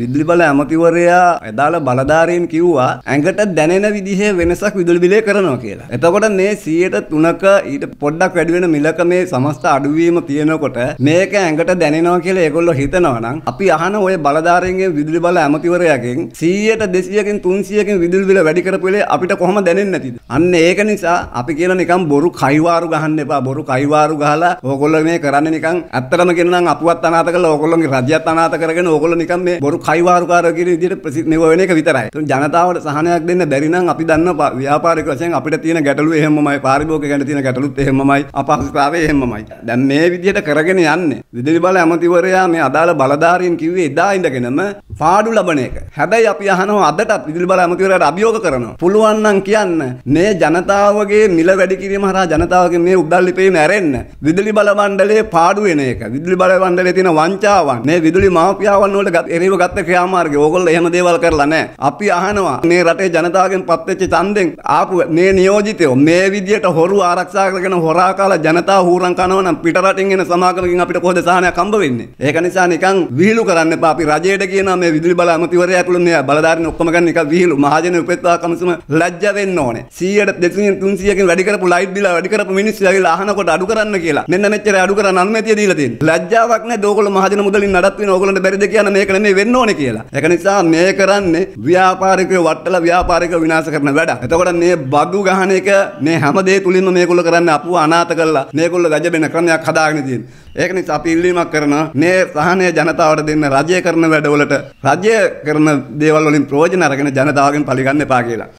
විදුලි බල ඇමතිවරයා එදාල බලධාරීන් කිව්වා ඇඟට දැනෙන විදිහේ වෙනසක් විදුලි බිලේ කරනවා කියලා. එතකොට මේ 103ක ඊට පොඩ්ඩක් වැඩි වෙන මිලක මේ සමස්ත අඩුවීම තියෙනකොට මේක ඇඟට දැනෙනවා කියලා ඒගොල්ලෝ හිතනවා නම් අපි අහන ඔය බලධාරීන්ගේ විදුලි බල ඇමතිවරයාගෙන් 100ට 200කින් 300කින් විදුලි බිල වැඩි කරපු වෙලේ අපිට කොහොම දැනෙන්නේ නැතිද? අන්න ඒක නිසා අපි කියන නිකන් බොරු කයිවාරු ගහන්න එපා. බොරු කයිවාරු ගහලා ඕගොල්ලෝ මේ කරන්නේ නිකන් ඇත්තටම කියනනම් අපුවත් අනාථ කරලා ඕගොල්ලෝගේ රජයත් අනාථ කරගෙන ඕගොල්ලෝ නිකන් මේ බොරු කයිවාරුකාරකිර විදිහට ප්‍රසිද්ධ වෙන එක විතරයි. ඒතන ජනතාවට සහනයක් දෙන්න බැරි නම් අපි දන්නවා ව්‍යාපාරික වශයෙන් අපිට තියෙන ගැටලුව එහෙමමයි පාරිභෝගික ගැන තියෙන ගැටලුත් එහෙමමයි අපහසුතාවය එහෙමමයි. දැන් මේ විදිහට කරගෙන යන්නේ විදුලි බල ඇමතිවරයා මේ අදාළ බලධාරීන් කිව්වේ එදා ඉඳගෙනම පාඩු ලබන එක. හැබැයි අපි අහනවා අදටත් විදුලි බල ඇමතිවරයාට අභියෝග කරනවා. පුළුවන් නම් කියන්න මේ ජනතාවගේ මිල වැඩි කිරීම හරහා ජනතාවගේ මේ උද්දල් ලිපේම ඇරෙන්න විදුලි බල මණ්ඩලයේ පාඩු වෙන එක. විදුලි බල මණ්ඩලයේ තියෙන වංචාවන් මේ විදුලි මාපියාවන් වලට එරෙහිව ගත ගත්ත ක්‍රියාමාර්ගය. ඕගොල්ලෝ එහෙම දේවල් කරලා නැහැ. අපි අහනවා මේ රටේ ජනතාවගෙන් පත්වෙච්ච ඡන්දෙන් ආපු මේ නියෝජිතයෝ මේ විදියට හොරු ආරක්ෂා කරගෙන හොරා කාලා ජනතාව හූරන් කරනවා නම් පිට රටින් එන සමාගමකින් අපිට කොහොමද සහනයක් හම්බ වෙන්නේ? ඒක නිසා නිකන් විහිළු කරන්න එපා. අපි රජයට කියනවා මේ විදුලි බල අමතිවරයා ඇතුළු මේ බලධාරීන් ඔක්කොම ගන්න එක විහිළු. මහජන උපෙත්වා කමසම ලැජ්ජ වෙන්න ඕනේ. 100ට 200 300කින් වැඩි කරපු ලයිට් බිල වැඩි කරපු මිනිස්සු ඇවිල්ලා අහනකොට අඩු කරන්න කියලා. මෙන්න මෙච්චර අඩු කරන්න අනුමැතිය දීලා තියෙනවා. ලැජ්ජාවක් නැහැ. ඕගොල්ලෝ මහජන මුදලින් නඩත්තු වෙන ඕගොල්ලන්ට බැරිද කියන මේක නෙමෙයි වෙන්න ඕනේ. ඕන කියලා. ඒක නිසා මේ කරන්නේ ව්‍යාපාරිකයෝ වට්ටලා ව්‍යාපාරිකයෝ විනාශ කරන වැඩ. එතකොට මේ බඩු ගහන එක මේ හැම දේ තුලින්ම මේගොල්ලෝ කරන්නේ අපුව අනාථ කරලා මේගොල්ලෝ ගජබෙන ක්‍රමයක් හදාගෙන තියෙන්නේ. ඒක නිසා අපි ඉල්ලීමක් කරනවා මේ සහනය ජනතාවට දෙන්න රජය කරන වැඩවලට රජය කරන දේවල් වලින් ප්‍රයෝජන අරගෙන ජනතාවගෙන් පරිගන්න එපා කියලා.